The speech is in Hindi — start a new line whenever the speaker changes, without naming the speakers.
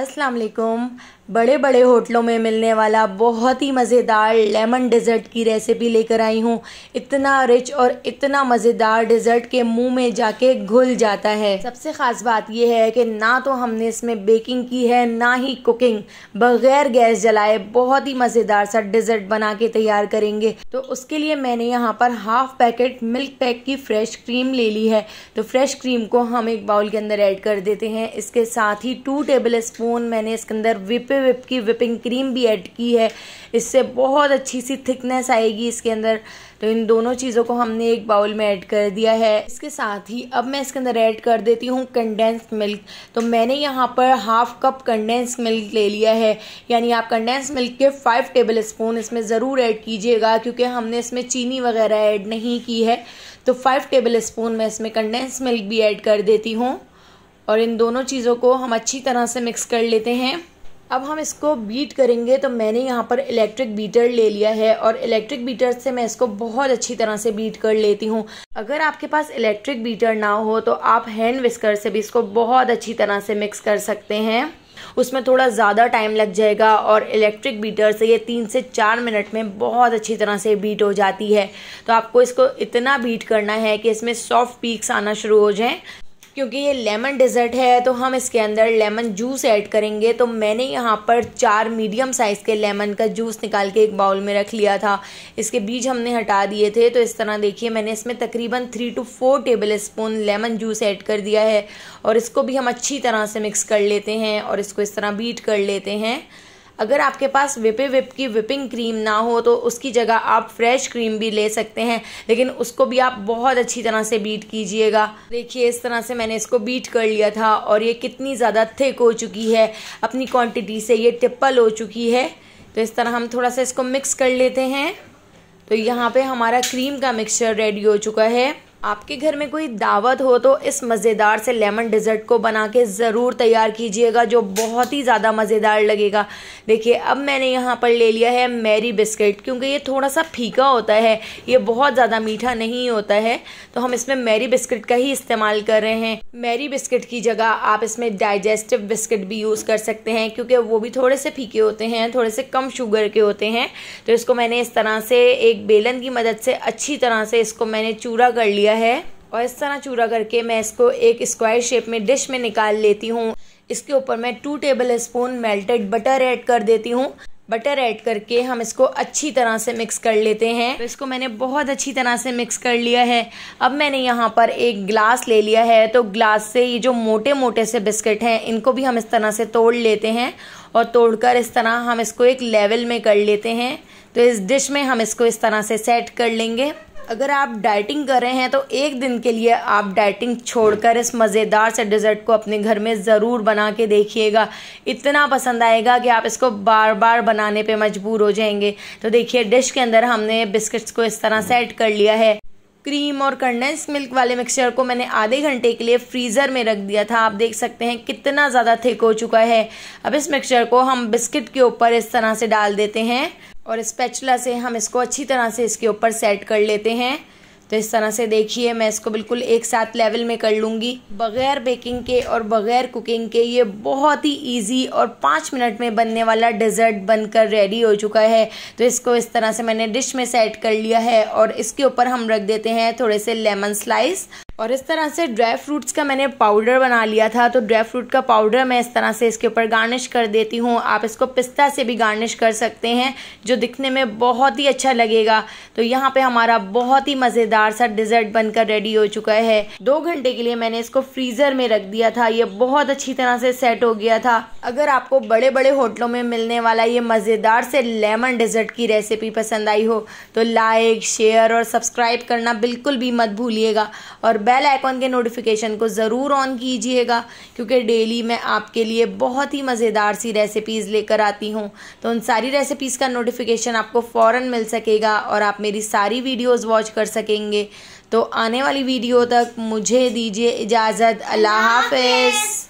अस्सलाम वालेकुम बड़े बड़े होटलों में मिलने वाला बहुत ही मज़ेदार लेमन डेजर्ट की रेसिपी लेकर आई हूँ इतना रिच और इतना मज़ेदार डिज़र्ट के मुंह में जाके घुल जाता है सबसे ख़ास बात यह है कि ना तो हमने इसमें बेकिंग की है ना ही कुकिंग बग़ैर गैस जलाए बहुत ही मज़ेदार सा डिज़र्ट बना के तैयार करेंगे तो उसके लिए मैंने यहाँ पर हाफ़ पैकेट मिल्क पैक की फ़्रेश क्रीम ले ली है तो फ्रेश क्रीम को हम एक बाउल के अंदर ऐड कर देते हैं इसके साथ ही टू टेबल स्पून स्पून मैंने इसके अंदर विप विप की विपिंग क्रीम भी ऐड की है इससे बहुत अच्छी सी थिकनेस आएगी इसके अंदर तो इन दोनों चीज़ों को हमने एक बाउल में ऐड कर दिया है इसके साथ ही अब मैं इसके अंदर ऐड कर देती हूँ कंडेंस्ड मिल्क तो मैंने यहाँ पर हाफ कप कंडेंस्ड मिल्क ले लिया है यानी आप कंडेंस्ड मिल्क के फाइव टेबल स्पून इसमें ज़रूर ऐड कीजिएगा क्योंकि हमने इसमें चीनी वगैरह ऐड नहीं की है तो फाइव टेबल स्पून मैं इसमें कंडेंस मिल्क भी ऐड कर देती हूँ और इन दोनों चीज़ों को हम अच्छी तरह से मिक्स कर लेते हैं अब हम इसको बीट करेंगे तो मैंने यहाँ पर इलेक्ट्रिक बीटर ले लिया है और इलेक्ट्रिक बीटर से मैं इसको बहुत अच्छी तरह से बीट कर लेती हूँ अगर आपके पास इलेक्ट्रिक बीटर ना हो तो आप हैंड विस्कर से भी इसको बहुत अच्छी तरह से मिक्स कर सकते हैं उसमें थोड़ा ज़्यादा टाइम लग जाएगा और इलेक्ट्रिक बीटर से ये तीन से चार मिनट में बहुत अच्छी तरह से बीट हो जाती है तो आपको इसको इतना बीट करना है कि इसमें सॉफ्ट पीक्स आना शुरू हो जाएं क्योंकि ये लेमन डिज़र्ट है तो हम इसके अंदर लेमन जूस ऐड करेंगे तो मैंने यहाँ पर चार मीडियम साइज़ के लेमन का जूस निकाल के एक बाउल में रख लिया था इसके बीज हमने हटा दिए थे तो इस तरह देखिए मैंने इसमें तकरीबन three two four tablespoon lemon juice add कर दिया है और इसको भी हम अच्छी तरह से मिक्स कर लेते हैं और इसको इस तरह बीट कर लेते हैं अगर आपके पास विपे विप की विपिंग क्रीम ना हो तो उसकी जगह आप फ्रेश क्रीम भी ले सकते हैं लेकिन उसको भी आप बहुत अच्छी तरह से बीट कीजिएगा देखिए इस तरह से मैंने इसको बीट कर लिया था और ये कितनी ज़्यादा थिक हो चुकी है अपनी क्वांटिटी से ये टिप्पल हो चुकी है तो इस तरह हम थोड़ा सा इसको मिक्स कर लेते हैं तो यहाँ पर हमारा क्रीम का मिक्सचर रेडी हो चुका है आपके घर में कोई दावत हो तो इस मज़ेदार से लेमन डिज़र्ट को बना के ज़रूर तैयार कीजिएगा जो बहुत ही ज़्यादा मज़ेदार लगेगा देखिए अब मैंने यहाँ पर ले लिया है मैरी बिस्किट क्योंकि ये थोड़ा सा फीका होता है ये बहुत ज़्यादा मीठा नहीं होता है तो हम इसमें मैरी बिस्किट का ही इस्तेमाल कर रहे हैं मैरी बिस्किट की जगह आप इसमें डाइजेस्टिव बिस्किट भी यूज़ कर सकते हैं क्योंकि वो भी थोड़े से फीके होते हैं थोड़े से कम शुगर के होते हैं तो इसको मैंने इस तरह से एक बेलन की मदद से अच्छी तरह से इसको मैंने चूरा कर लिया है और इस तरह चूरा करके मैं इसको एक स्क्वायर शेप में डिश में निकाल लेती हूँ इसके ऊपर मैं two tablespoon melted butter add कर देती हूँ बटर ऐड करके हम इसको अच्छी तरह से मिक्स कर लेते हैं तो इसको मैंने बहुत अच्छी तरह से मिक्स कर लिया है अब मैंने यहाँ पर एक ग्लास ले लिया है तो ग्लास से ये जो मोटे मोटे से बिस्किट हैं इनको भी हम इस तरह से तोड़ लेते हैं और तोड़कर इस तरह हम इसको एक लेवल में कर लेते हैं तो इस डिश में हम इसको इस तरह से सेट कर लेंगे अगर आप डाइटिंग कर रहे हैं तो एक दिन के लिए आप डाइटिंग छोड़कर इस मज़ेदार से डिज़र्ट को अपने घर में ज़रूर बना के देखिएगा इतना पसंद आएगा कि आप इसको बार बार बनाने पे मजबूर हो जाएंगे तो देखिए डिश के अंदर हमने बिस्किट्स को इस तरह सेट कर लिया है क्रीम और कंडेंस मिल्क वाले मिक्सचर को मैंने आधे घंटे के लिए फ्रीज़र में रख दिया था आप देख सकते हैं कितना ज़्यादा थिक हो चुका है अब इस मिक्सचर को हम बिस्किट के ऊपर इस तरह से डाल देते हैं और स्पैचुला से हम इसको अच्छी तरह से इसके ऊपर सेट कर लेते हैं तो इस तरह से देखिए मैं इसको बिल्कुल एक साथ लेवल में कर लूँगी बग़ैर बेकिंग के और बग़ैर कुकिंग के ये बहुत ही इजी और पाँच मिनट में बनने वाला डिज़र्ट बनकर रेडी हो चुका है तो इसको इस तरह से मैंने डिश में सेट कर लिया है और इसके ऊपर हम रख देते हैं थोड़े से लेमन स्लाइस और इस तरह से ड्राई फ्रूट्स का मैंने पाउडर बना लिया था तो ड्राई फ्रूट का पाउडर मैं इस तरह से इसके ऊपर गार्निश कर देती हूँ आप इसको पिस्ता से भी गार्निश कर सकते हैं जो दिखने में बहुत ही अच्छा लगेगा तो यहाँ पे हमारा बहुत ही मज़ेदार सा डिज़र्ट बनकर रेडी हो चुका है दो घंटे के लिए मैंने इसको फ्रीज़र में रख दिया था ये बहुत अच्छी तरह से सेट हो गया था अगर आपको बड़े बड़े होटलों में मिलने वाला ये मज़ेदार से लेमन डिज़र्ट की रेसिपी पसंद आई हो तो लाइक शेयर और सब्सक्राइब करना बिल्कुल भी मत भूलिएगा और बेल आइकॉन के नोटिफिकेशन को ज़रूर ऑन कीजिएगा क्योंकि डेली मैं आपके लिए बहुत ही मज़ेदार सी रेसिपीज़ लेकर आती हूँ तो उन सारी रेसिपीज़ का नोटिफिकेशन आपको फ़ौर मिल सकेगा और आप मेरी सारी वीडियोज़ वॉच कर सकेंगे तो आने वाली वीडियो तक मुझे दीजिए इजाज़त अल्लाह हाफिज़